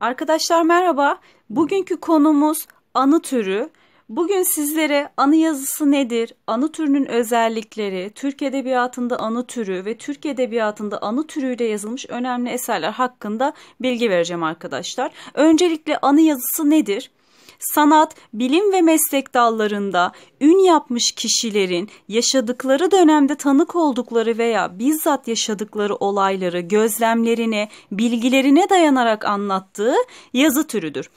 Arkadaşlar merhaba. Bugünkü konumuz anı türü. Bugün sizlere anı yazısı nedir, anı türünün özellikleri, Türk edebiyatında anı türü ve Türk edebiyatında anı türüyle yazılmış önemli eserler hakkında bilgi vereceğim arkadaşlar. Öncelikle anı yazısı nedir? sanat, bilim ve meslek dallarında ün yapmış kişilerin yaşadıkları dönemde tanık oldukları veya bizzat yaşadıkları olayları gözlemlerine, bilgilerine dayanarak anlattığı yazı türüdür.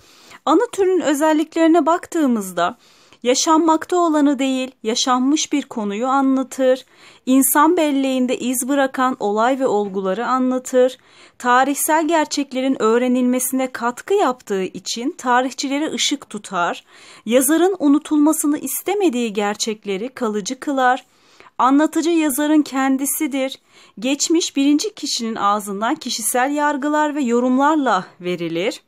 Anı türün özelliklerine baktığımızda yaşanmakta olanı değil, yaşanmış bir konuyu anlatır, İnsan belleğinde iz bırakan olay ve olguları anlatır, tarihsel gerçeklerin öğrenilmesine katkı yaptığı için tarihçilere ışık tutar, yazarın unutulmasını istemediği gerçekleri kalıcı kılar, Anlatıcı yazarın kendisidir. Geçmiş birinci kişinin ağzından kişisel yargılar ve yorumlarla verilir.''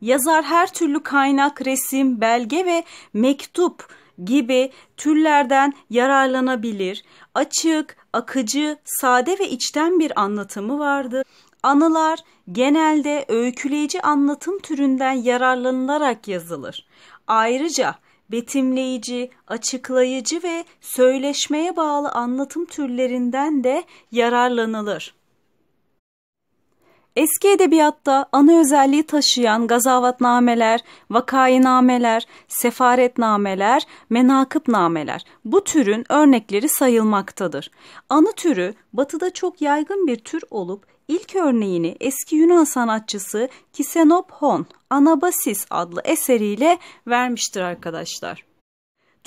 Yazar her türlü kaynak, resim, belge ve mektup gibi türlerden yararlanabilir. Açık, akıcı, sade ve içten bir anlatımı vardı. Anılar genelde öyküleyici anlatım türünden yararlanılarak yazılır. Ayrıca betimleyici, açıklayıcı ve söyleşmeye bağlı anlatım türlerinden de yararlanılır. Eski edebiyatta ana özelliği taşıyan gazavatnameler, vakainameler, sefaretnameler, menakıbnameler bu türün örnekleri sayılmaktadır. Anı türü batıda çok yaygın bir tür olup ilk örneğini eski Yunan sanatçısı Kisenop Hon Anabasis adlı eseriyle vermiştir arkadaşlar.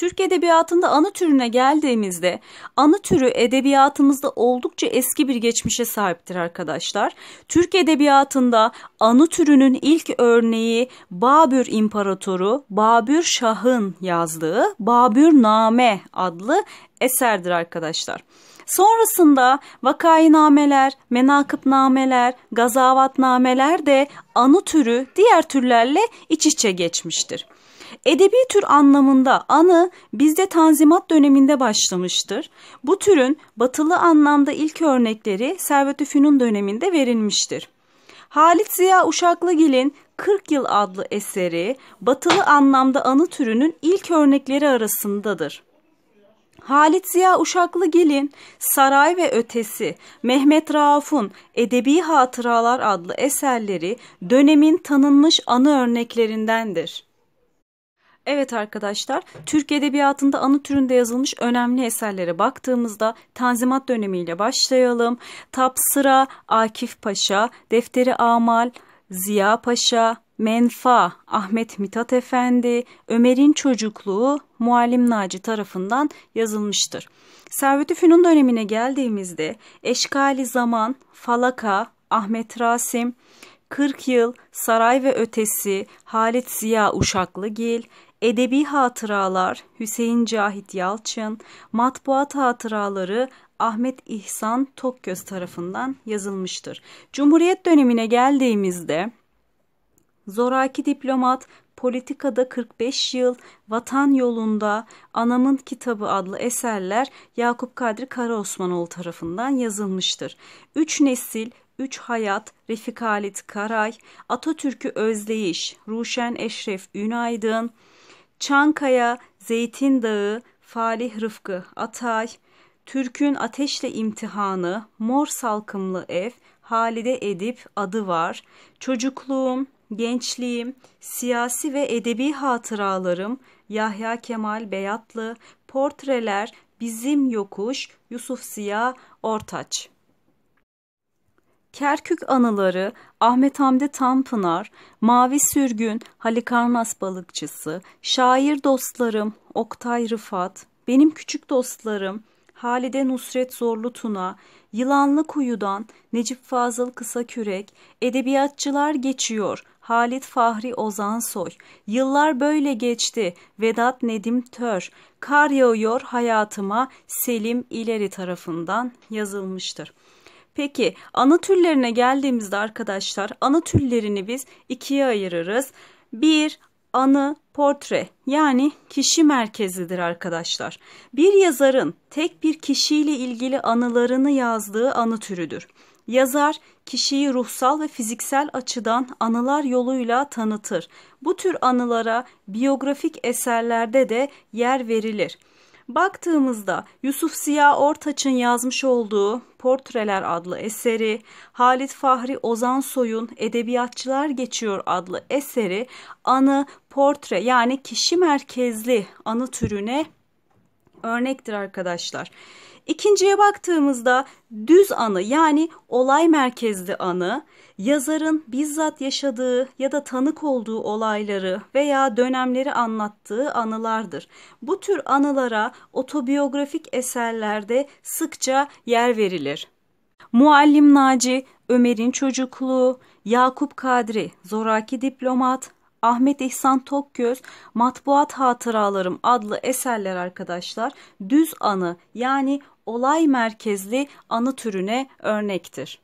Türk edebiyatında anı türüne geldiğimizde anı türü edebiyatımızda oldukça eski bir geçmişe sahiptir arkadaşlar. Türk edebiyatında anı türünün ilk örneği Babür İmparatoru Babür Şah'ın yazdığı Babür Name adlı eserdir arkadaşlar. Sonrasında nameler, nameler, gazavat nameler de anı türü diğer türlerle iç içe geçmiştir. Edebi tür anlamında anı bizde Tanzimat döneminde başlamıştır. Bu türün batılı anlamda ilk örnekleri Servet-i Fünun döneminde verilmiştir. Halit Ziya Uşaklıgil'in 40 Yıl adlı eseri batılı anlamda anı türünün ilk örnekleri arasındadır. Halit Ziya Uşaklıgil'in Saray ve Ötesi, Mehmet Rauf'un Edebi Hatıralar adlı eserleri dönemin tanınmış anı örneklerindendir. Evet arkadaşlar, Türk Edebiyatı'nda anı türünde yazılmış önemli eserlere baktığımızda Tanzimat dönemiyle başlayalım. Tapsıra, Akif Paşa, Defteri Amal, Ziya Paşa, Menfa, Ahmet Mithat Efendi, Ömer'in çocukluğu Muallim Naci tarafından yazılmıştır. servet Fünun dönemine geldiğimizde Eşkali Zaman, Falaka, Ahmet Rasim, 40 yıl Saray ve Ötesi, Halit Ziya Uşaklıgil, Edebi Hatıralar Hüseyin Cahit Yalçın, Matbuat Hatıraları Ahmet İhsan Tokgöz tarafından yazılmıştır. Cumhuriyet dönemine geldiğimizde Zoraki Diplomat Politikada 45 Yıl, Vatan Yolunda, Anamın Kitabı adlı eserler Yakup Kadri Karaosmanoğlu tarafından yazılmıştır. Üç nesil, Üç Hayat, Refik Halit Karay, Atatürk'ü Özleyiş, Ruşen Eşref Ünaydın, Çankaya, Zeytin Dağı, Falih Rıfkı, Atay, Türk'ün Ateşle İmtihanı, Mor Salkımlı Ev, Halide Edip adı var. Çocukluğum, gençliğim, siyasi ve edebi hatıralarım, Yahya Kemal Beyatlı, portreler, Bizim Yokuş, Yusuf Siyah, Ortaç. Kerkük Anıları, Ahmet Hamdi Tanpınar, Mavi Sürgün, Halikarnas Balıkçısı, Şair Dostlarım, Oktay Rıfat, Benim Küçük Dostlarım, Halide Nusret Zorlu Tuna, Yılanlı Kuyu'dan Necip Fazıl Kısa Kısakürek, Edebiyatçılar Geçiyor, Halit Fahri Ozansoy, Yıllar Böyle Geçti, Vedat Nedim Tör, Kar Yağıyor Hayatıma Selim İleri tarafından yazılmıştır. Peki ana türlerine geldiğimizde arkadaşlar ana türlerini biz ikiye ayırırız. Bir anı portre yani kişi merkezidir arkadaşlar. Bir yazarın tek bir kişiyle ilgili anılarını yazdığı anı türüdür. Yazar kişiyi ruhsal ve fiziksel açıdan anılar yoluyla tanıtır. Bu tür anılara biyografik eserlerde de yer verilir. Baktığımızda Yusuf Siyah Ortaç'ın yazmış olduğu Portreler adlı eseri, Halit Fahri Ozan Soyun Edebiyatçılar Geçiyor adlı eseri anı portre yani kişi merkezli anı türüne örnektir arkadaşlar. İkinciye baktığımızda düz anı yani olay merkezli anı yazarın bizzat yaşadığı ya da tanık olduğu olayları veya dönemleri anlattığı anılardır. Bu tür anılara otobiyografik eserlerde sıkça yer verilir. Muallim Naci, Ömer'in çocukluğu, Yakup Kadri, Zoraki Diplomat, Ahmet İhsan Tokgöz Matbuat Hatıralarım adlı eserler arkadaşlar düz anı yani olay merkezli anı türüne örnektir.